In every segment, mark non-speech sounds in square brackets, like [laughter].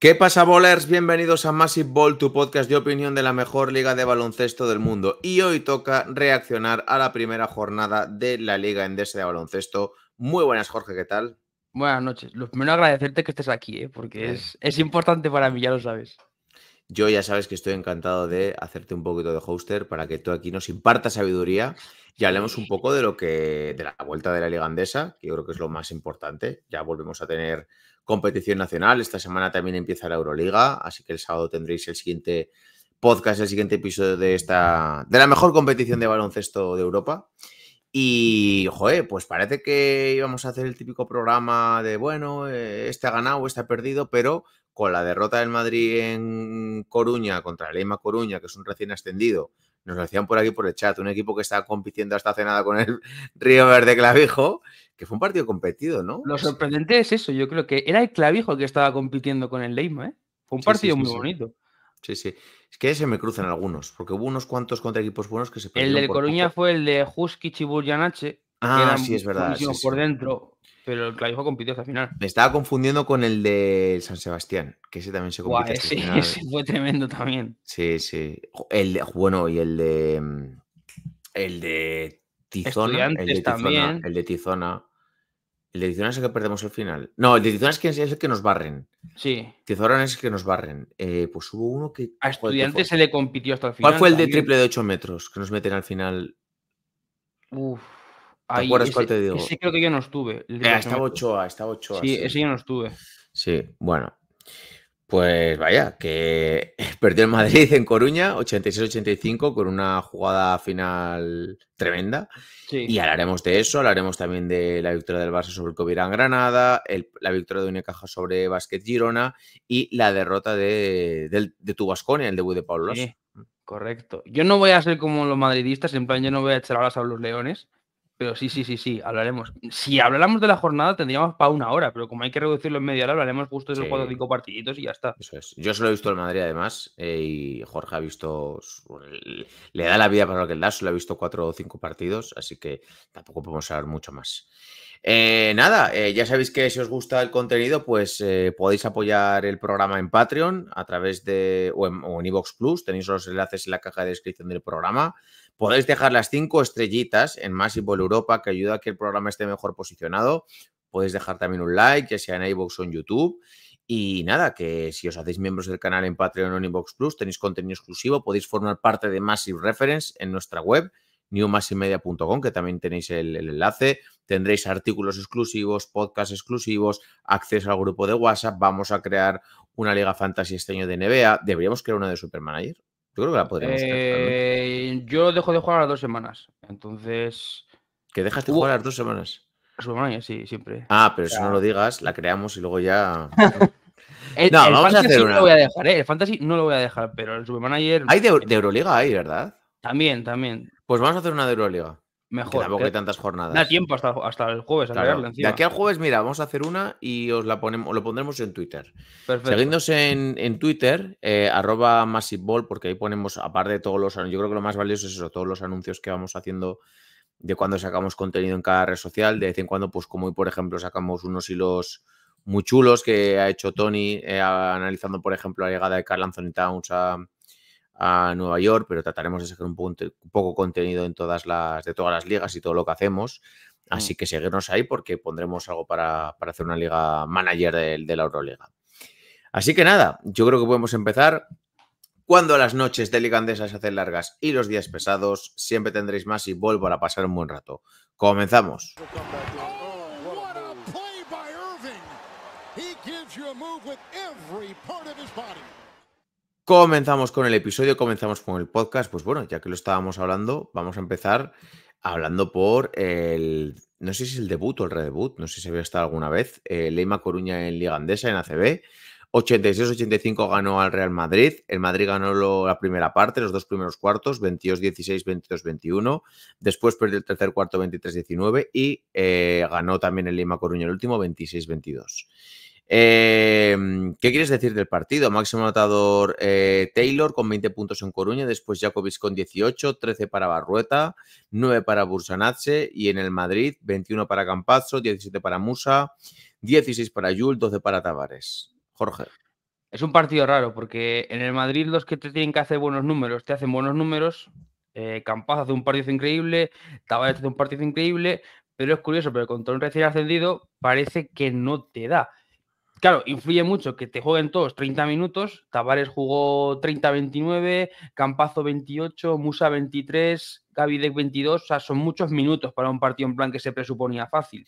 ¿Qué pasa, bowlers? Bienvenidos a Massive Ball, tu podcast de opinión de la mejor liga de baloncesto del mundo. Y hoy toca reaccionar a la primera jornada de la Liga Endesa de Baloncesto. Muy buenas, Jorge, ¿qué tal? Buenas noches. Lo primero agradecerte que estés aquí, ¿eh? porque es, importante para mí, ya lo sabes. Yo ya sabes que estoy encantado de hacerte un poquito de hoster para que tú aquí nos imparta sabiduría y hablemos un poco de lo que de la vuelta de la Liga Endesa, que yo creo que es lo más importante. Ya volvemos a tener competición nacional. Esta semana también empieza la Euroliga, así que el sábado tendréis el siguiente podcast, el siguiente episodio de esta de la mejor competición de baloncesto de Europa. Y, joder, pues parece que íbamos a hacer el típico programa de, bueno, eh, este ha ganado, este ha perdido, pero con la derrota del Madrid en Coruña contra el Coruña, que es un recién ascendido, nos lo decían por aquí por el chat, un equipo que está compitiendo hasta hace con el [laughs] Río Verde Clavijo, que fue un partido competido, ¿no? Lo sorprendente es eso, yo creo que era el clavijo que estaba compitiendo con el Leima, ¿eh? Fue un partido muy bonito. Sí, sí. Es que se me cruzan algunos, porque hubo unos cuantos contra equipos buenos que se El del Coruña fue el de Husky Chiburyanache. Eh, ah, sí, es verdad. por dentro, pero el clavijo compitió hasta el final. Me estaba confundiendo con el de San Sebastián, que ese también se compitió. hasta ese, [laughs] final. fue tremendo también. Sí, sí. El de, bueno, y el de. El de Tizona. El de Tizona, el de Tizona. El de edición es el que perdemos el final. No, el de edición es el que nos barren. Sí. Tizorón es el que nos barren. Eh, pues hubo uno que. A Estudiantes se le compitió hasta el final. ¿Cuál fue el de triple de 8 metros que nos meten al final? Uf. ¿Te ahí, acuerdas cuál te digo? Ese creo que yo no estuve. El 8 ah, estaba 8A, estaba 8A. sí, ese yo no estuve. Sí, bueno. Pues vaya, que [laughs] perdió el Madrid en Coruña, 86-85, con una jugada final tremenda. Y hablaremos de eso, hablaremos también de la victoria del Barça sobre el Covirán Granada, la victoria de Unicaja sobre Basket Girona y la derrota de, de, de el debut de Pablo Sí, correcto. Yo no voy a ser como los madridistas, en plan, yo no voy a echar las a los leones. Pero sí, sí, sí, sí, hablaremos. Si habláramos de la jornada, tendríamos para una hora, pero como hay que reducirlo en media hora, hablaremos justo de esos cuatro o cinco partiditos y ya está. Eso es. Yo solo he visto el Madrid, además, eh, y Jorge ha visto. Le da la vida para lo que le da, solo ha visto cuatro o cinco partidos, así que tampoco podemos hablar mucho más. Eh, nada, eh, ya sabéis que si os gusta el contenido, pues podéis apoyar el programa en Patreon a través de o en, Evox Plus. Tenéis los enlaces en la caja de descripción del programa. Podéis dejar las cinco estrellitas en Massive Europa, que ayuda a que el programa esté mejor posicionado. Podéis dejar también un like, ya sea en iVoox o en YouTube. Y nada, que si os hacéis miembros del canal en Patreon o en Inbox Plus, tenéis contenido exclusivo, podéis formar parte de Massive Reference en nuestra web, newmassivemedia.com, que también tenéis el, el, enlace. Tendréis artículos exclusivos, podcasts exclusivos, acceso al grupo de WhatsApp. Vamos a crear una liga fantasy este año de NBA. Deberíamos crear una de Supermanager. Yo creo que la podríamos eh, Yo dejo de jugar a las dos semanas. Entonces. ¿Que dejas de jugar a las dos semanas? Submania, sí, siempre. Ah, pero eso si no lo digas, la creamos y luego ya. [laughs] no, vamos a hacer una. No lo voy a dejar, ¿eh? El Fantasy no lo voy a dejar, pero el Supermanager. Hay de, de Euroliga, ahí, ¿verdad? También, también. Pues vamos a hacer una de Euroliga. Mejor. tampoco tantas jornadas. Da tiempo hasta, el jueves. Claro. de aquí al jueves, mira, vamos a hacer una y os la ponemos, lo pondremos en Twitter. Perfecto. Seguidnos en, Twitter, eh, arroba massiveball porque ahí ponemos, aparte de todos los anuncios, yo creo que lo más valioso es eso, todos los anuncios que vamos haciendo de cuando sacamos contenido en cada red social. De vez en cuando, pues como hoy, por ejemplo, sacamos unos hilos muy chulos que ha hecho Tony, eh, analizando, por ejemplo, la llegada de Carl Anthony Towns a a Nueva York, pero trataremos de sacar un, punto, poco contenido en todas las, de todas las ligas y todo lo que hacemos. Mm. Así que seguirnos ahí porque pondremos algo para, hacer una liga manager de, la Euroliga. Así que nada, yo creo que podemos empezar. Cuando las noches de se hacen largas y los días pesados, siempre tendréis más y vuelvo a pasar un buen rato. Comenzamos. Comenzamos con el episodio, comenzamos con el podcast. Pues bueno, ya que lo estábamos hablando, vamos a empezar hablando por el. No sé si es el debut o el redebut, no sé si había estado alguna vez. Eh, Coruña en Liga Andesa, en ACB. 86-85 ganó al Real Madrid. El Madrid ganó la primera parte, los dos primeros cuartos, 22-16, 22-21. Después perdió el tercer cuarto, 23-19. Y eh, ganó también el Lima Coruña el último, 26-22. Em, ¿Qué quieres decir del partido? Máximo anotador eh, Taylor con 20 puntos en Coruña, después Jacobis con 18, 13 para Barrueta, 9 para Bursanace y en el Madrid 21 para Campazzo, 17 para Musa, 16 para Yul, 12 para Tavares. Jorge. Es un partido raro porque en el Madrid los que te tienen que hacer buenos números te hacen buenos números. Campazo eh, Campazzo hace un partido increíble, Tavares hace un partido increíble, pero es curioso, pero todo un recién ascendido parece que no te da claro, influye mucho que te jueguen todos 30 minutos. Tavares jugó 30-29, Campazo 28, Musa 23, Gavidec 22. O sea, son muchos minutos para un partido en plan que se presuponía fácil.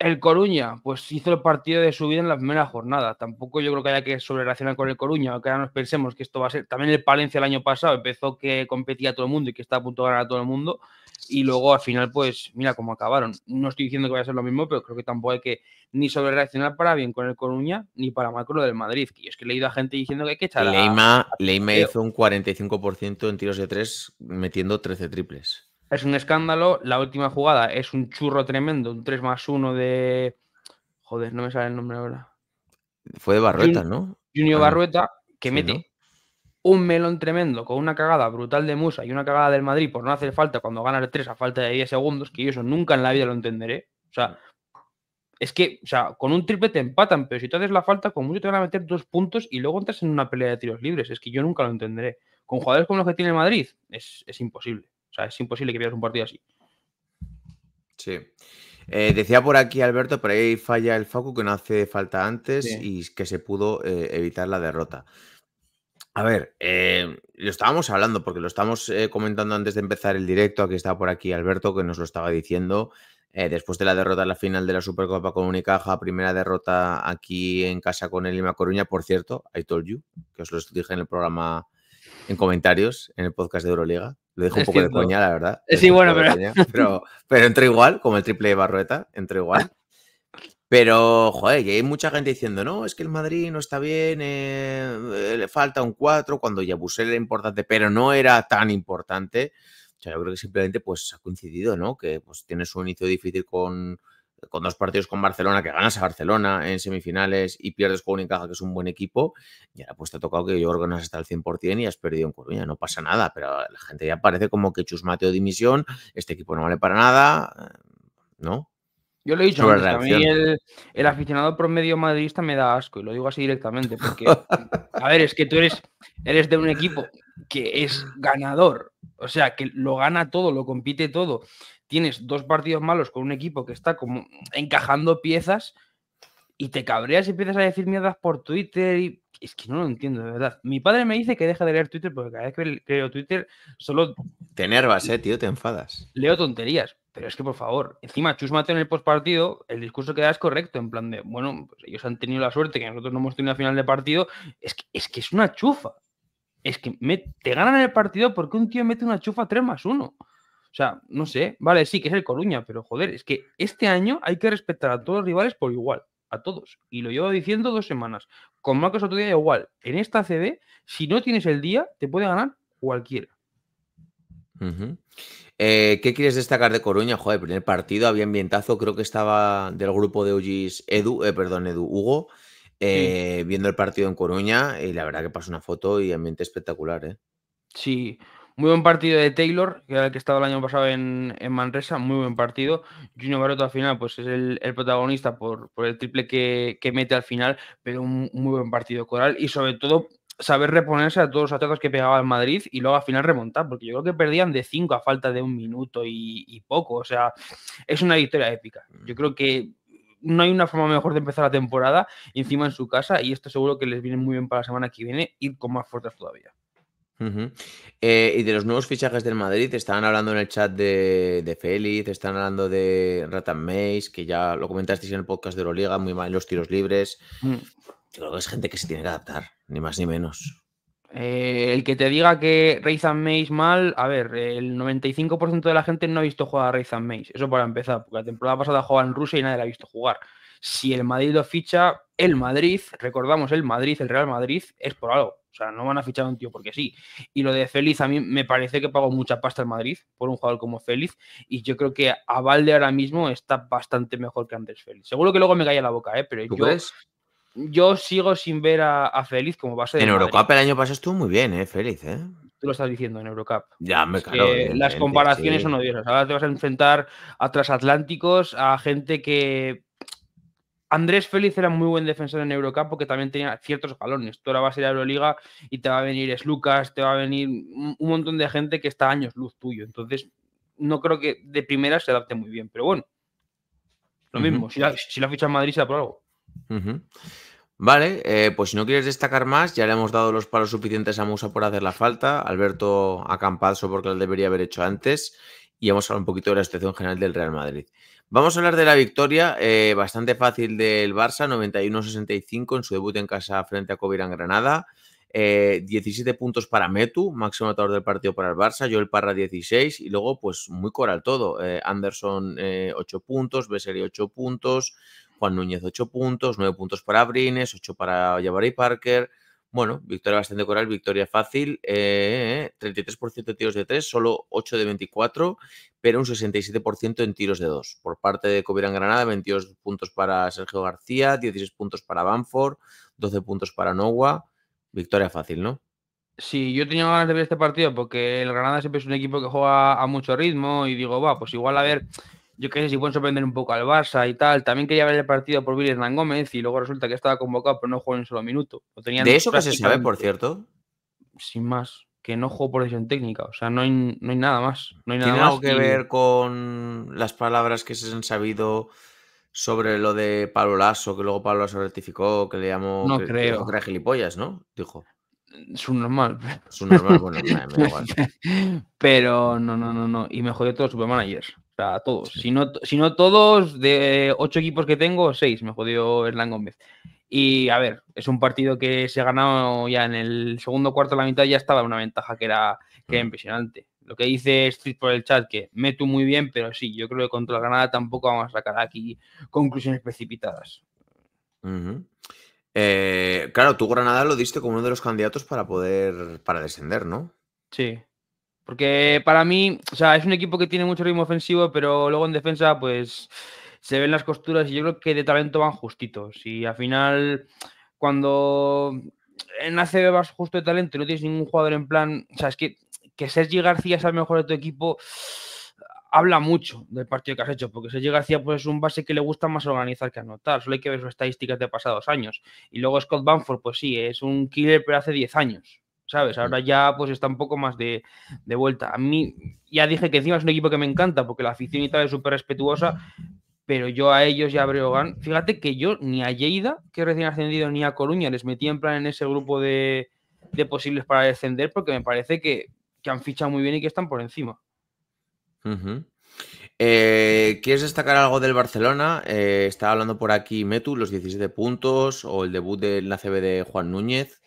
El Coruña, pues hizo el partido de su vida en la primera jornada. Tampoco yo creo que haya que sobrereaccionar con el Coruña, aunque ahora nos pensemos que esto va a ser. También el Palencia el año pasado empezó que competía todo el mundo y que estaba a punto de ganar a todo el mundo. Y luego al final, pues mira cómo acabaron. No estoy diciendo que vaya a ser lo mismo, pero creo que tampoco hay que ni sobrereaccionar para bien con el Coruña ni para mal con lo del Madrid. Que es que he leído a gente diciendo que hay que echar Leima, Leima hizo un 45% en tiros de tres metiendo 13 triples es un escándalo. La última jugada es un churro tremendo, un 3 más 1 de. Joder, no me sale el nombre ahora. Fue de Barrueta, ¿no? Junio ah, Barrueta, que mete un melón tremendo con una cagada brutal de Musa y una cagada del Madrid por no hacer falta cuando gana el 3 a falta de 10 segundos, que yo eso nunca en la vida lo entenderé. O sea, es que, o sea, con un triple te empatan, pero si tú haces la falta, con mucho te van a meter dos puntos y luego entras en una pelea de tiros libres. Es que yo nunca lo entenderé. Con jugadores como los que tiene Madrid, es imposible es imposible que pierdas un partido así. Sí. Eh, decía por aquí Alberto, por ahí falla el Facu que no hace falta antes y que se pudo eh, evitar la derrota. A ver, eh, lo estábamos hablando porque lo estamos comentando antes de empezar el directo. Aquí está por aquí Alberto que nos lo estaba diciendo. después de la derrota en la final de la Supercopa con Unicaja, primera derrota aquí en casa con el Lima Coruña, por cierto, I told you, que os lo dije en el programa en comentarios, en el podcast de Euroliga. Lo dijo un poco de coña, la verdad. Eh, sí, bueno, [laughs] pero... pero... igual, como el triple de Barrueta, entró igual. Pero, joder, y hay mucha gente diciendo, no, es que el Madrid no está bien, eh, eh, le falta un 4, cuando Yabusel era importante, pero no era tan importante. O sea, yo creo que simplemente pues ha coincidido, ¿no? Que pues tienes un inicio difícil con, con dos partidos con Barcelona, que ganas a Barcelona en semifinales y pierdes con Unicaja, que es un buen equipo, y ahora pues te ha tocado que yo ganas hasta el 100% y has perdido en Coruña, no pasa nada, pero la gente ya parece como que Mateo dimisión, este equipo no vale para nada, eh, ¿no? Yo lo he dicho, a mí el, aficionado promedio madridista me da asco, y lo digo así directamente, porque, a ver, es que tú eres, eres de un equipo que es ganador, o sea, que lo gana todo, lo compite todo tienes dos partidos malos con un equipo que está como encajando piezas y te cabreas y empiezas a decir mierdas por Twitter y es que no lo entiendo, de verdad. Mi padre me dice que deja de leer Twitter porque cada vez que leo Twitter solo... Te nervas, eh, tío, te enfadas. Leo tonterías, pero es que por favor, encima chusmate en el postpartido, el discurso que da es correcto, en plan de, bueno, pues ellos han tenido la suerte que nosotros no hemos tenido la final de partido, es que es, que es una chufa. Es que te ganan el partido porque un tío mete una chufa 3 más 1. O sea, no sé, vale, sí, que es el Coruña, pero joder, es que este año hay que respetar a todos los rivales por igual, a todos. Y lo llevo diciendo dos semanas. Con Marcos Otro día igual. En esta CD, si no tienes el día, te puede ganar cualquiera. Eh, ¿Qué quieres destacar de Coruña? Joder, primer partido, había ambientazo, creo que estaba del grupo de UGIS, Edu, eh, perdón, Edu Hugo, eh, viendo el partido en Coruña y la verdad que pasó una foto y ambiente espectacular, ¿eh? Sí, muy buen partido de Taylor, que era el que estaba el año pasado en, Manresa, muy buen partido. Junior Baroto al final pues es el, protagonista por, el triple que, mete al final, pero un muy buen partido coral y sobre todo saber reponerse a todos los ataques que pegaba el Madrid y luego al final remontar, porque yo creo que perdían de 5 a falta de un minuto y, y poco, o sea, es una victoria épica. Yo creo que no hay una forma mejor de empezar la temporada encima en su casa y esto seguro que les viene muy bien para la semana que viene ir con más fuerzas todavía. Eh, y de los nuevos fichajes del Madrid, estaban hablando en el chat de, de Félix, están hablando de Ratan Meis, que ya lo comentasteis en el podcast de Euroliga, muy mal los tiros libres. Mm. Creo que es gente que se tiene que adaptar, ni más ni menos. Eh, el que te diga que Ratan Meis mal, a ver, el 95% de la gente no ha visto jugar a Ratan Meis Eso para empezar, porque la temporada pasada jugaba en Rusia y nadie la ha visto jugar. Si el Madrid lo ficha, el Madrid, recordamos el Madrid, el Real Madrid, es por algo o sea, no van a fichar a un tío porque sí. Y lo de Félix, a mí me parece que pago mucha pasta en Madrid por un jugador como Félix. Y yo creo que a Valde ahora mismo está bastante mejor que antes Félix. Seguro que luego me calla la boca, ¿eh? Pero yo, yo sigo sin ver a, Félix como base de. En el año pasado estuvo muy bien, ¿eh? Félix, ¿eh? Tú lo estás diciendo en Eurocup. Ya, me claro, Las comparaciones son odiosas. Ahora te vas a enfrentar a trasatlánticos, a gente que Andrés Félix era muy buen defensor en Eurocup porque también tenía ciertos balones. Tú ahora vas a ir a Euroliga y te va a venir Slucas, te va a venir un montón de gente que está años luz tuyo. Entonces, no creo que de primera se adapte muy bien. Pero bueno, lo mismo. si, la, ficha en Madrid, se por algo. Vale, eh, pues si no quieres destacar más, ya le hemos dado los palos suficientes a Musa por hacer la falta, Alberto acampazo, porque lo debería haber hecho antes, y hemos hablado un poquito de la situación general del Real Madrid. Vamos a hablar de la victoria eh, bastante fácil del Barça, 91-65 en su debut en casa frente a en Granada. 17 eh, puntos para Metu, máximo atador del partido para el Barça, Joel Parra 16 y luego pues muy coral todo. Eh, Anderson 8 puntos, Besseri 8 puntos, Juan Núñez 8 puntos, 9 puntos para Brines, 8 para Javari Parker, bueno, victoria bastante coral, victoria fácil. 33% eh, de tiros de 3, solo 8 de 24, pero un 67% en tiros de 2. Por parte de en Granada, 22 puntos para Sergio García, 16 puntos para Banford, 12 puntos para Nogua. Victoria fácil, ¿no? Sí, yo tenía ganas de ver este partido porque el Granada siempre es un equipo que juega a mucho ritmo y digo, va, pues igual a ver yo qué sé si pueden sorprender un poco al Barça y tal. También quería ver el partido por Billy Hernán Gómez y luego resulta que estaba convocado, pero no jugó en un solo minuto. de eso que se sabe, por cierto. Sin más, que no jugó por decisión técnica. O sea, no hay, no hay nada más. No hay nada ¿Tiene que ver con las palabras que se han sabido sobre lo de Pablo Lasso, que luego Pablo Lasso rectificó, que le llamó. No creo. gilipollas, ¿no? Dijo. Es un normal. Es un normal, bueno, me da [laughs] igual. Pero no, no, no, no. Y me jodió todo Supermanager a todos. Si, no, todos, de ocho equipos que tengo, seis me jodió Hernán Gómez. Y a ver, es un partido que se ha ganado ya en el segundo cuarto de la mitad, ya estaba una ventaja que era, mm. impresionante. Lo que dice Street por el chat, que meto muy bien, pero sí, yo creo que contra Granada tampoco vamos a sacar aquí conclusiones precipitadas. Eh, claro, tú Granada lo diste como uno de los candidatos para poder, para descender, ¿no? Sí. Porque para mí, o sea, es un equipo que tiene mucho ritmo ofensivo, pero luego en defensa, pues se ven las costuras y yo creo que de talento van justitos. Y al final, cuando en ACB vas justo de talento y no tienes ningún jugador en plan, o sea, es que, que Sergi García es el mejor de tu equipo, habla mucho del partido que has hecho, porque Sergi García pues, es un base que le gusta más organizar que anotar. Solo hay que ver sus estadísticas de pasados años. Y luego Scott Banford, pues sí, es un killer, pero hace 10 años. ¿sabes? Mm. Ahora ya pues está un poco más de, vuelta. A mí ya dije que encima es un equipo que me encanta porque la afición y tal es súper respetuosa, pero yo a ellos y a Breogán, fíjate que yo ni a Lleida, que recién ascendido, ni a Coruña les metí en plan en ese grupo de, posibles para descender porque me parece que, han fichado muy bien y que están por encima. Eh, ¿Quieres destacar algo del Barcelona? Eh, estaba hablando por aquí Metu, los 17 puntos o el debut de la CB de Juan Núñez.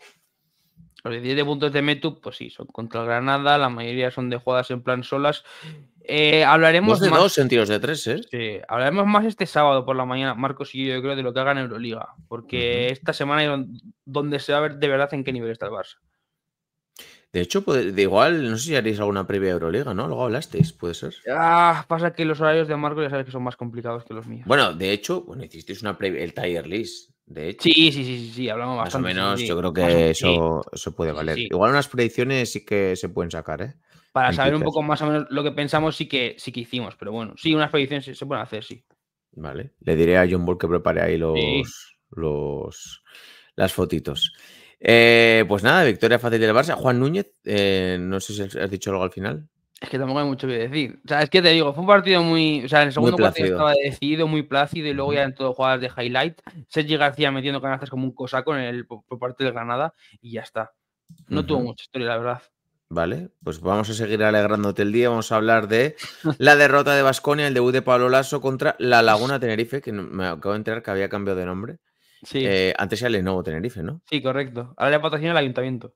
Los 17 puntos de Metu, pues sí, son contra Granada, la mayoría son de jugadas en plan solas. Eh, hablaremos de más... dos sentidos de tres, ¿eh? hablaremos más este sábado por la mañana, Marcos y yo, creo, de lo que haga en Euroliga, porque esta semana es donde se va a ver de verdad en qué nivel está el Barça. De hecho, de igual, no sé si haréis alguna previa Euroliga, ¿no? Luego hablasteis, puede ser. Ah, pasa que los horarios de Marcos ya sabes que son más complicados que los míos. Bueno, de hecho, bueno, hicisteis una previa, el Tiger List de Sí, sí, sí, sí, hablamos más bastante. o menos, yo creo que eso, eso, puede valer. Igual unas predicciones sí que se pueden sacar, ¿eh? Para saber un poco más o menos lo que pensamos, sí que, sí que hicimos, pero bueno, sí, unas predicciones se pueden hacer, sí. Vale, le diré a John Bull que prepare ahí los, los las fotitos. Eh, pues nada, victoria fácil del Barça. Juan Núñez, eh, no sé si has dicho algo al final. Es que tampoco hay mucho que decir. O sea, es que te digo, fue un partido muy. O sea, en el segundo partido estaba decidido, muy plácido, y luego ya en todo jugadas de highlight. Sergi García metiendo canastas como un cosaco en el, por parte de Granada, y ya está. No tuvo mucha historia, la verdad. Vale, pues vamos a seguir alegrándote el día. Vamos a hablar de la derrota de Basconia, el debut de Pablo Lasso contra La Laguna Tenerife, que me acabo de enterar que había cambiado de nombre. Sí. Eh, antes era nuevo Tenerife, ¿no? Sí, correcto. Ahora le patrocina el ayuntamiento.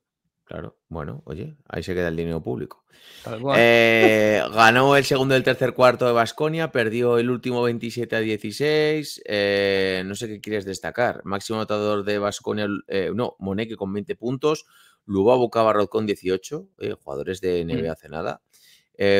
Claro, bueno, oye, ahí se queda el dinero público. Eh, ganó el segundo y el tercer cuarto de Basconia, perdió el último 27 a 16. Eh, no sé qué quieres destacar. Máximo anotador de Basconia, eh, no, Moneke con 20 puntos, Lubavo Cabarrot con 18, jugadores de mm. NBA hace nada.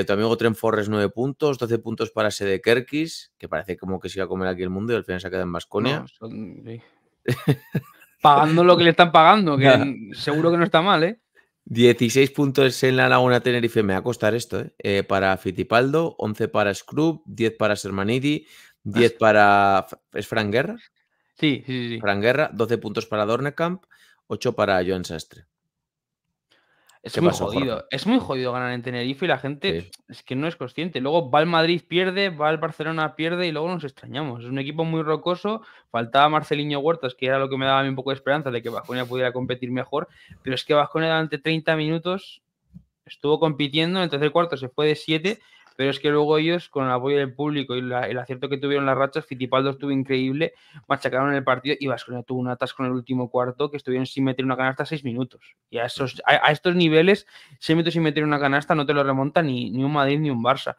También amigo Forres 9 puntos, 12 puntos para Sede que parece como que se iba a comer aquí el mundo y al final se ha quedado en Basconia. [laughs] pagando lo que le están pagando, que seguro que no está mal, ¿eh? 16 puntos en la Laguna Tenerife, me va a costar esto, ¿eh? eh para Fitipaldo, 11 para Scrub, 10 para Sermanidi, 10 para... ¿Es Fran Guerra? Sí, sí, sí. Fran Guerra, 12 puntos para Dornekamp, 8 para Joan Sastre. Es muy jodido. Es muy jodido ganar en Tenerife y la gente es que no es consciente. Luego va el Madrid, pierde, va el Barcelona, pierde y luego nos extrañamos. Es un equipo muy rocoso. Faltaba Marcelino Huertas, que era lo que me daba a mí un poco de esperanza de que Vasconia pudiera competir mejor. Pero es que Vasconia durante 30 minutos estuvo compitiendo. En el tercer cuarto se fue de 7 pero es que luego ellos, con el apoyo del público y el acierto que tuvieron las rachas, Fitipaldo estuvo increíble, machacaron el partido y Vasconia tuvo un atasco en el último cuarto que estuvieron sin meter una canasta seis minutos. Y a, estos niveles, seis minutos sin meter una canasta no te lo remonta ni, ni un Madrid ni un Barça.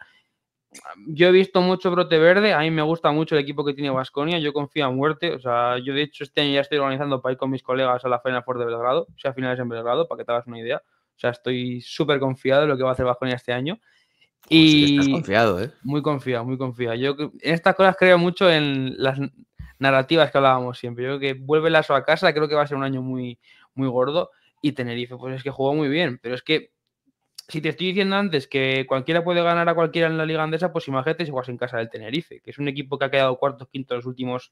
Yo he visto mucho brote verde, a mí me gusta mucho el equipo que tiene Vasconia, yo confío en muerte, o sea, yo de hecho este año ya estoy organizando para ir con mis colegas a la Final Four de Belgrado, o sea, finales en Belgrado, para que te hagas una idea, o sea, estoy súper confiado en lo que va a hacer Vasconia este año. Y confiado, ¿eh? Muy confiado, muy confiado. Yo en estas cosas creo mucho en las narrativas que hablábamos siempre. Yo creo que vuelve la a casa, creo que va a ser un año muy, muy gordo. Y Tenerife, pues es que jugó muy bien. Pero es que, si te estoy diciendo antes que cualquiera puede ganar a cualquiera en la Liga Andesa, pues imagínate si vas en casa del Tenerife, que es un equipo que ha quedado cuarto, quinto los últimos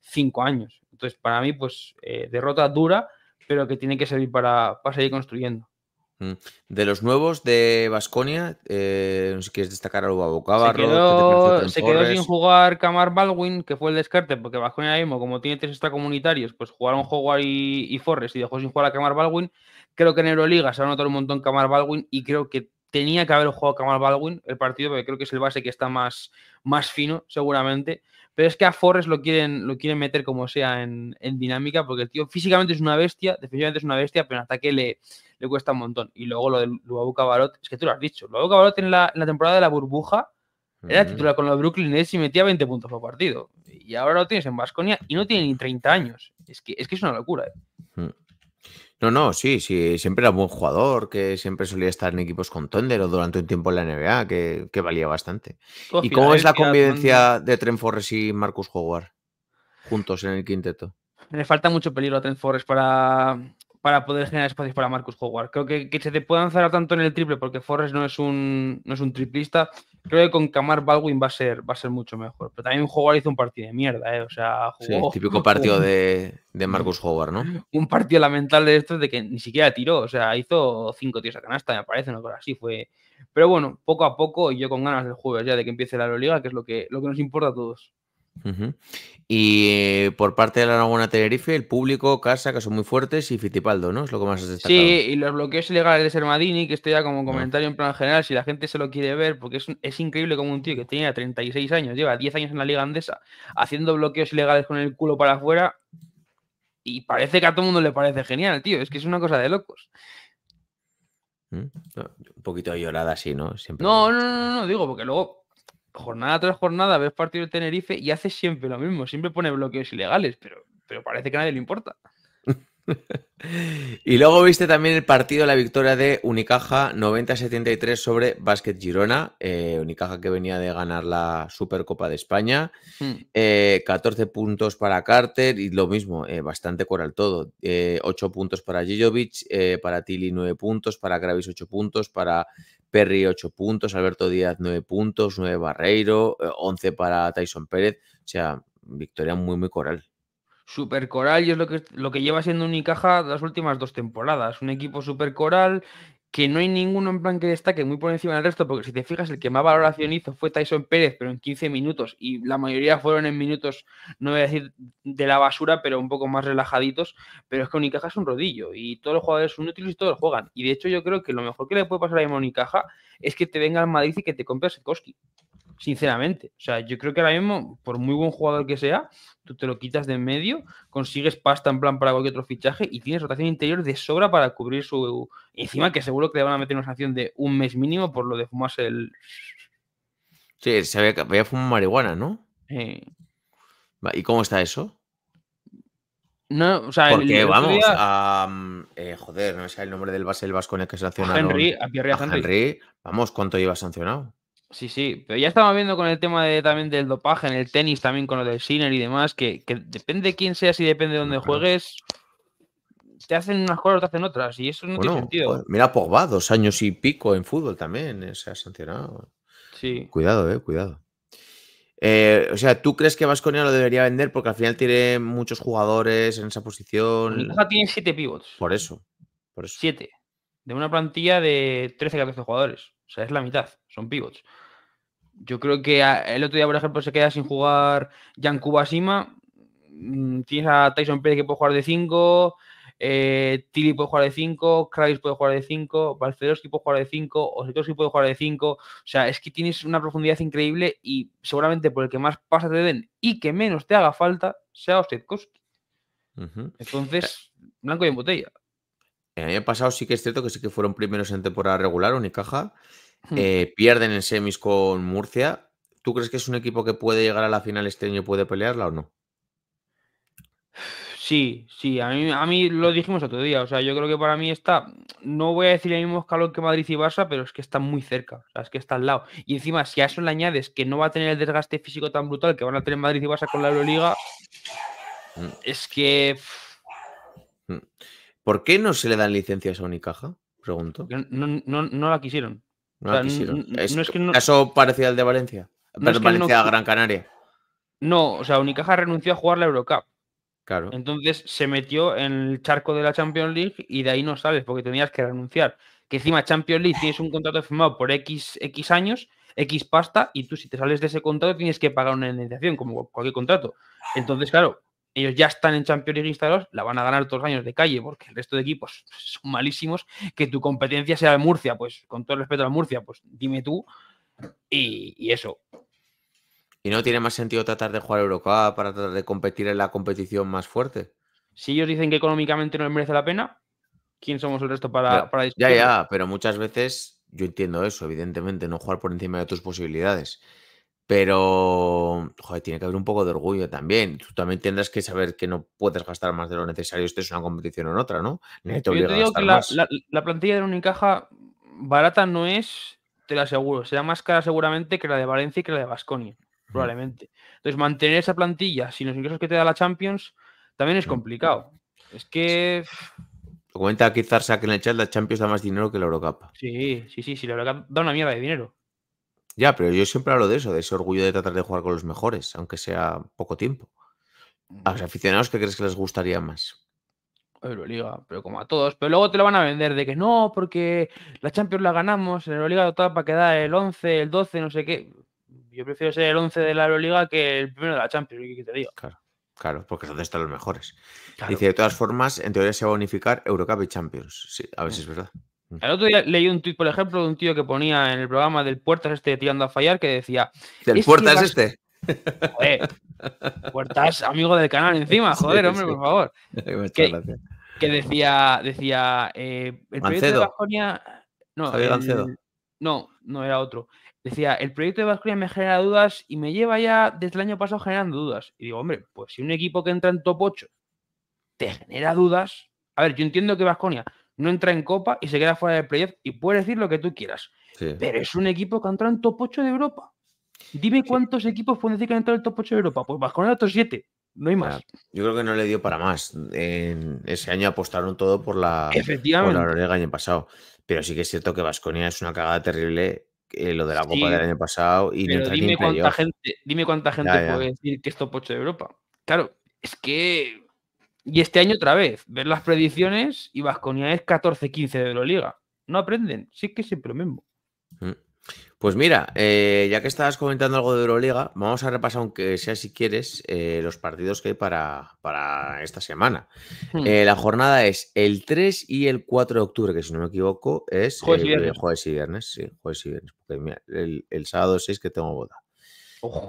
cinco años. Entonces, para mí, pues eh, derrota dura, pero que tiene que servir para, para seguir construyendo. Mm. De los nuevos de Vasconia eh, no sé si quieres destacar algo a Bocabarro. Se quedó, se quedó sin jugar Camar Baldwin, que fue el descarte, porque Basconia mismo, como tiene tres extracomunitarios, pues jugaron juego mm. y, y Forrest y dejó sin jugar a Camar Baldwin. Creo que en Euroliga se ha notado un montón Camar Baldwin y creo que tenía que haber jugado Camar Baldwin el partido, porque creo que es el base que está más, más fino, seguramente. Pero es que a Forrest lo quieren, lo quieren meter como sea en, dinámica, porque el tío físicamente es una bestia, definitivamente es una bestia, pero en ataque le, le cuesta un montón. Y luego lo de Luabu Cabarot, es que tú lo has dicho, Luabu Cabarot en la, temporada de la burbuja era titular con los Brooklyn Nets y metía 20 puntos por partido. Y ahora lo tienes en Vasconia y no tiene ni 30 años. Es que es, que es una locura. ¿eh? Mm. No, no, sí, sí, siempre era un buen jugador, que siempre solía estar en equipos con o durante un tiempo en la NBA, que, valía bastante. ¿Y cómo es la convivencia de Trent Forrest y Marcus Howard juntos en el quinteto? Le falta mucho peligro a Trent Forrest para para poder generar espacios para Marcus Howard. Creo que, que se te puede lanzar tanto en el triple, porque Forrest no es un, un triplista. Creo que con Kamar Baldwin va a ser, va a ser mucho mejor. Pero también Howard hizo un partido de mierda, ¿eh? O sea, jugó. Sí, típico partido de, Marcus Howard, ¿no? Un partido lamentable de estos de que ni siquiera tiró. O sea, hizo cinco tiros a canasta, me parece, ¿no? así. Fue. Pero bueno, poco a poco, y yo con ganas del jueves ya de que empiece la Euroliga, que es lo que, lo que nos importa a todos. Y eh, por parte de la Laguna Tenerife, el público, Casa, que son muy fuertes, y Fitipaldo, ¿no? Es lo que más has destacado. Sí, y los bloqueos ilegales de Sermadini, que esto ya como comentario en plan general, si la gente se lo quiere ver, porque es, increíble como un tío que tenía 36 años, lleva 10 años en la Liga Andesa, haciendo bloqueos ilegales con el culo para afuera, y parece que a todo el mundo le parece genial, tío. Es que es una cosa de locos. Mm, un poquito llorada así, ¿no? Siempre... No, no, no, no, digo, porque luego jornada tras jornada ves partido de Tenerife y hace siempre lo mismo, siempre pone bloqueos ilegales, pero, pero parece que a nadie le importa. [laughs] y luego viste también el partido, la victoria de Unicaja 90-73 sobre Basket Girona. Eh, Unicaja que venía de ganar la Supercopa de España. 14 hmm. eh, puntos para Carter y lo mismo, eh, bastante coral todo. 8 puntos para eh, para Tilly 9 puntos, para Gravis 8 puntos, para Perry 8 puntos, Alberto Díaz 9 puntos, 9 Barreiro, 11 para Tyson Pérez. O sea, victoria muy, muy coral super coral y es lo que, lo que lleva siendo Unicaja las últimas dos temporadas. Un equipo super coral que no hay ninguno en plan que destaque muy por encima del resto, porque si te fijas, el que más valoración hizo fue Tyson Pérez, pero en 15 minutos, y la mayoría fueron en minutos, no voy a decir de la basura, pero un poco más relajaditos, pero es que Unicaja es un rodillo, y todos los jugadores son útiles y todos juegan, y de hecho yo creo que lo mejor que le puede pasar a Unicaja es que te venga al Madrid y que te compre a Sikorsky sinceramente. O sea, yo creo que ahora mismo, por muy buen jugador que sea, tú te lo quitas de en medio, consigues pasta en plan para cualquier otro fichaje y tienes rotación interior de sobra para cubrir su... Encima que seguro que le van a meter una sanción de un mes mínimo por lo de fumarse el... Sí, se había, fumado marihuana, ¿no? Sí. Eh. ¿Y cómo está eso? No, o sea, Porque vamos a. Eh, joder, no sé el nombre del Vasco en el que se ha Henry, a Henry. Vamos, ¿cuánto lleva sancionado? Sí, sí, pero ya estamos viendo con el tema de, también del dopaje en el tenis, también con lo del Sinner y demás, que, que depende de quién seas y depende de dónde juegues, te hacen unas cosas o te hacen otras, y eso no tiene sentido. Pues, mira Pogba, dos años y pico en fútbol también, eh, se ha sancionado. Sí. Cuidado, eh, cuidado. Eh, o sea, ¿tú crees que Vasconia lo debería vender? Porque al final tiene muchos jugadores en esa posición. Pues tiene siete pivots. Por eso. Por eso. Siete. De una plantilla de 13-14 jugadores. O sea, es la mitad, son pivots. Yo creo que el otro día, por ejemplo, se queda sin jugar Jan Kubasima. Mm, tienes a Tyson Pérez que puede jugar de 5, eh, Tilly puede jugar de 5, Kravis puede jugar de 5, que puede jugar de 5, Osetowski puede jugar de 5. O sea, es que tienes una profundidad increíble y seguramente por el que más pasa te den y que menos te haga falta sea usted Entonces, eh, blanco y en botella. El año pasado sí que es cierto que sí que fueron primeros en temporada regular, Unicaja. Hmm. Eh, pierden en semis con Murcia. ¿Tú crees que es un equipo que puede llegar a la final este año y puede pelearla o no? Sí, sí, a mí, a mí lo dijimos otro día. O sea, yo creo que para mí está, no voy a decir el mismo escalón que Madrid y Barça, pero es que está muy cerca. O sea, es que está al lado. Y encima, si a eso le añades que no va a tener el desgaste físico tan brutal que van a tener Madrid y Barça con la Euroliga, hmm. es que. Hmm. ¿Por qué no se le dan licencias a Unicaja? Pregunto. No, la quisieron. No la quisieron. es, un ¿Caso parecido al de Valencia? Pero Valencia, Gran Canaria. No, o sea, Unicaja renunció a jugar la Eurocup. Claro. Entonces se metió en el charco de la Champions League y de ahí no sales porque tenías que renunciar. Que encima Champions League tienes un contrato firmado por X, X años, X pasta, y tú si te sales de ese contrato tienes que pagar una indemnización, como cualquier contrato. Entonces, claro, ellos ya están en Champions League instalados, la van a ganar todos los años de calle, porque el resto de equipos [laughs] son malísimos, que tu competencia sea de Murcia, pues con todo el respeto a Murcia, pues dime tú, y, eso. ¿Y no tiene más sentido tratar de jugar Eurocup para tratar de competir en la competición más fuerte? Si ellos dicen que económicamente no les merece la pena, ¿quién somos el resto para, para Ya, ya, pero muchas veces yo entiendo eso, evidentemente, no jugar por encima de tus posibilidades. Pero, joder, tiene que haber un poco de orgullo también. Tú también tendrás que saber que no puedes gastar más de lo necesario, esto es una competición o en otra, ¿no? Yo digo que la, la, plantilla de Unicaja barata no es, te la aseguro, será más cara seguramente que la de Valencia y que la de Basconia, probablemente. Entonces, mantener esa plantilla sin los ingresos que te da la Champions también es complicado. Es que. Lo comenta quizás que en el chat, la Champions da más dinero que la Eurocup. Sí, sí, sí, sí, la Eurocup da una mierda de dinero. Ya, pero yo siempre hablo de eso, de ese orgullo de tratar de jugar con los mejores, aunque sea poco tiempo. A los aficionados, ¿qué crees que les gustaría más? Euroliga, pero como a todos. Pero luego te lo van a vender de que no, porque la Champions la ganamos, en Euroliga todo para quedar el 11, el 12, no sé qué. Yo prefiero ser el 11 de la Euroliga que el primero de la Champions, ¿qué te digo? Claro, claro, porque donde están los mejores. Dice, de todas formas, en teoría se va a unificar Eurocup y Champions. a ver si mm. es verdad. Mm. El otro día leí un tuit, por ejemplo, de un tío que ponía en el programa del Puertas este tirando a fallar que decía. ¿Del este Puertas este? Puertas, amigo del canal encima, [laughs] joder, hombre, por favor. [laughs] Que, decía, decía, eh, el proyecto de Vasconia. No, no, no era otro. Decía, el proyecto de Vasconia me genera dudas y me lleva ya desde el año pasado generando dudas. Y digo, hombre, pues si un equipo que entra en top 8 te genera dudas. A ver, yo entiendo que Vasconia no entra en Copa y se queda fuera del playoff y puede decir lo que tú quieras. Pero es un equipo que ha entrado en top 8 de Europa. Dime cuántos equipos pueden decir que han entrado en el top 8 de Europa. Pues Vasconia otros 7. No hay más. Yo creo que no le dio para más. En ese año apostaron todo por la, Efectivamente. Por la año pasado. Pero sí que es cierto que Vasconia es una cagada terrible eh, lo de la Copa del año pasado. Y pero dime, cuánta gente, dime cuánta gente puede decir que es top 8 de Europa. Claro, es que y este año otra vez, ver las predicciones y Vasconia es 14-15 de Euroliga. No aprenden, sí que es siempre lo mismo. Pues mira, eh, ya que estabas comentando algo de Euroliga, vamos a repasar, aunque sea si quieres, eh, los partidos que hay para, para esta semana. Hmm. Eh, la jornada es el 3 y el 4 de octubre, que si no me equivoco es jueves y viernes. sí, jueves y viernes. el, el sábado 6 que tengo boda.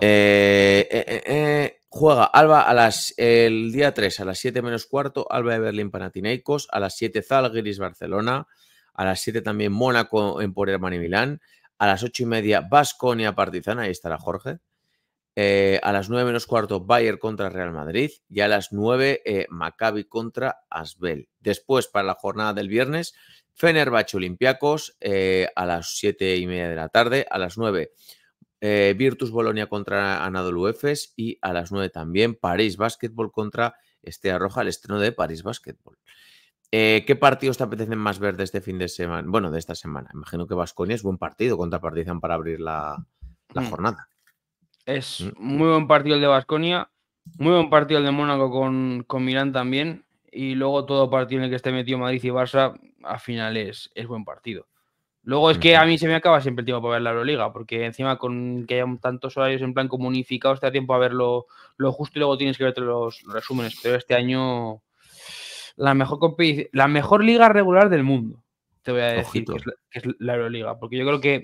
Eh, eh, eh, juega Alba a las, el día 3 a las 7 menos cuarto, Alba de Berlín Panathinaikos, a las 7 Zalgiris Barcelona, a las 7 también Mónaco en por y Milán, a las 8 y media Basconia Partizana, ahí estará Jorge, a las 9 menos cuarto Bayer contra Real Madrid y a las 9 Maccabi contra Asbel. Después, para la jornada del viernes, Fenerbahce Olympiacos a las 7 y media de la tarde, a las 9 eh, Virtus Bolonia contra Anadolu Efes y a las 9 también París Basketball contra este Roja, el estreno de París Basketball. Eh, ¿Qué partidos te apetecen más ver de este fin de semana? Bueno, de esta semana. Imagino que Vasconia es buen partido contra Partizan para abrir la, mm. jornada. Es mm. muy buen partido el de Basconia. muy buen partido el de Mónaco con, con Milán también. Y luego todo partido en el que esté metido Madrid y Barça, a final es buen partido. Luego es que a mí se me acaba siempre el tiempo para ver la Euroliga, porque encima con que haya tantos horarios en plan comunificados te da tiempo a verlo lo justo y luego tienes que verte los resúmenes. Pero este año la mejor la mejor liga regular del mundo, te voy a decir, que es, la, Euroliga, porque yo creo que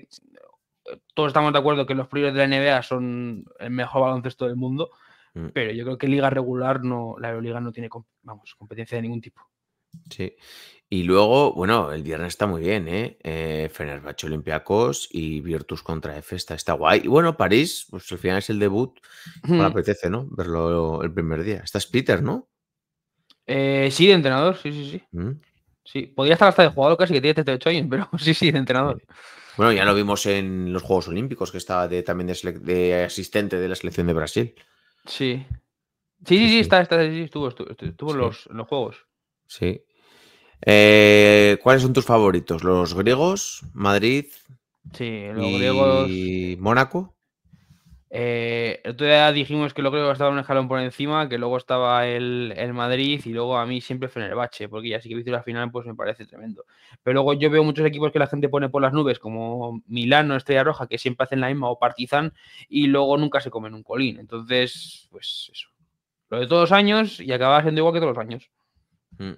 eh, todos estamos de acuerdo que los primeros de la NBA son el mejor baloncesto del mundo, mm. pero yo creo que liga regular no, la Euroliga no tiene competencia de ningún tipo. Sí, y luego, bueno, el viernes está muy bien, ¿eh? eh Fenerbahce Olympiacos y Virtus contra F está, guay. Y bueno, París, pues al final es el debut. Me apetece, ¿no? Verlo el primer día. Estás Peter, ¿no? Eh, sí, de entrenador, sí, sí, sí. Mm. Sí, podría estar hasta de jugador casi que tiene 38 años, pero [laughs] sí, sí, de entrenador. Bueno, ya lo vimos en los Juegos Olímpicos, que estaba también de, asistente de la selección de Brasil. Sí. Sí, sí, sí, Está, está, estuvo, estuvo, Los, en los Juegos. Sí, eh, ¿Cuáles son tus favoritos? ¿Los griegos? ¿Madrid? Sí, los y... griegos. ¿Y Mónaco? el eh, otro día dijimos que lo los estaba estaban un escalón por encima, que luego estaba el, Madrid y luego a mí siempre fue porque ya sí que visto la final, pues me parece tremendo. Pero luego yo veo muchos equipos que la gente pone por las nubes, como Milán O Estrella Roja, que siempre hacen la misma, o Partizan, y luego nunca se comen un colín. Entonces, pues eso. Lo de todos los años y acaba siendo igual que todos los años. Mm.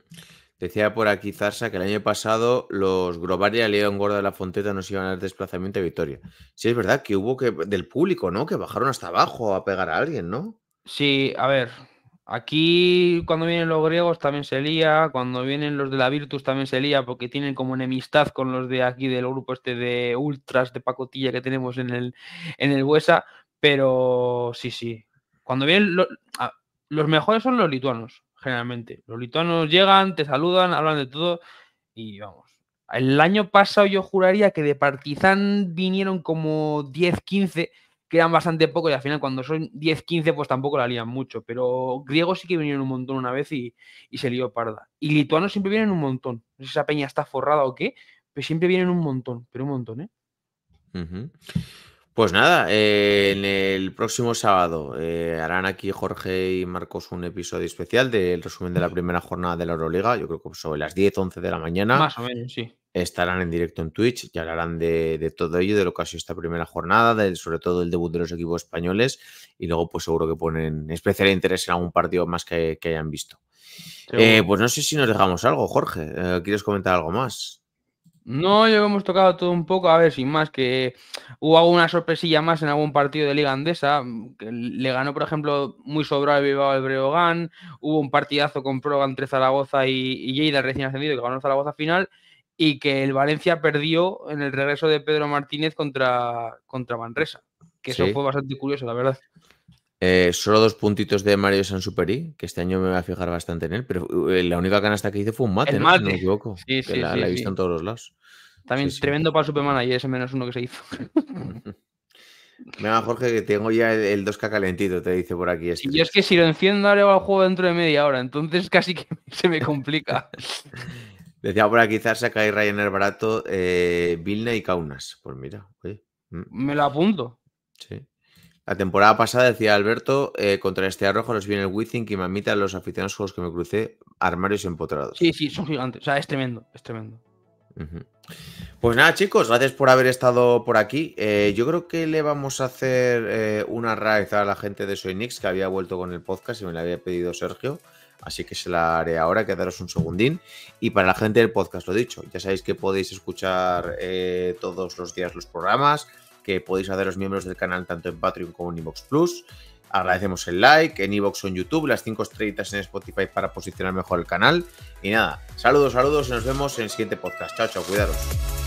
Decía por aquí Zarsa que el año pasado los Grobaria, León Gorda de la Fonteta nos iban al desplazamiento a Victoria. Sí, es verdad que hubo que del público, ¿no? Que bajaron hasta abajo a pegar a alguien, ¿no? Sí, a ver. Aquí cuando vienen los griegos también se lía, cuando vienen los de la Virtus también se lía porque tienen como enemistad con los de aquí del grupo este de ultras de pacotilla que tenemos en el en el huesa, pero sí, sí. Cuando vienen los mejores son los lituanos generalmente. Los lituanos llegan, te saludan, hablan de todo y vamos. El año pasado yo juraría que de Partizan vinieron como 10, 15, que eran bastante pocos y al final cuando son 10, 15 pues tampoco la lían mucho, pero griegos sí que vinieron un montón una vez y, se lió parda. Y lituanos siempre vienen un montón, no sé si esa peña está forrada o qué, pero siempre vienen un montón, pero un montón, ¿eh? Pues nada, eh, en el próximo sábado eh, harán aquí Jorge y Marcos un episodio especial del resumen de la primera jornada de la Euroliga. Yo creo que sobre las 10, 11 de la mañana. Más o menos, sí. Estarán en directo en Twitch y hablarán de, todo ello, de lo que ha sido esta primera jornada, sobre todo el debut de los equipos españoles. Y luego, pues seguro que ponen especial interés en algún partido más que, hayan visto. Eh, pues no sé si nos dejamos algo, Jorge. ¿Quieres comentar algo más? No, yo hemos tocado todo un poco, a ver, sin más, que hubo alguna sorpresilla más en algún partido de Liga Andesa, que le ganó, por ejemplo, muy sobrado el Bilbao el Breogán, hubo un partidazo con Proga entre Zaragoza y, Lleida recién ascendido, que ganó Zaragoza final, y que el Valencia perdió en el regreso de Pedro Martínez contra, contra Manresa, que eso fue bastante curioso, la verdad. Eh, solo dos puntitos de Mario Sansuperi, que este año me voy a fijar bastante en él, pero eh, la única canasta que hice fue un mate, ¿no? me equivoco. Sí, sí, la, he visto en todos los lados. También tremendo para Superman ahí, ese menos uno que se hizo. mira [laughs] Jorge, que tengo ya el, 2K calentito, te dice por aquí. Este. y es que si lo enciendo ahora el juego dentro de media hora, entonces [laughs] casi que [laughs] se me complica. Decía por aquí sacáis Ryanair barato, eh, Vilna y Kaunas. Pues mira, mm. Me lo apunto. Sí. La temporada pasada decía Alberto, eh, contra este arrojo nos viene el Withink y mamita los aficionados con los que me crucé, armarios empotrados. Sí, sí, son gigantes. O sea, es tremendo, es tremendo. Pues nada, chicos, gracias por haber estado por aquí. Eh, yo creo que le vamos a hacer eh, una raíz a la gente de Soy Nix que había vuelto con el podcast y me lo había pedido Sergio. Así que se la haré ahora, quedaros un segundín. Y para la gente del podcast, lo dicho, ya sabéis que podéis escuchar todos los días los programas que podéis los miembros del canal tanto en Patreon como en Inbox Plus. Agradecemos el like, en iBox o en YouTube, las 5 estrellitas en Spotify para posicionar mejor el canal. Y nada, saludos, saludos y nos vemos en el siguiente podcast. Chao, chao, cuidaos.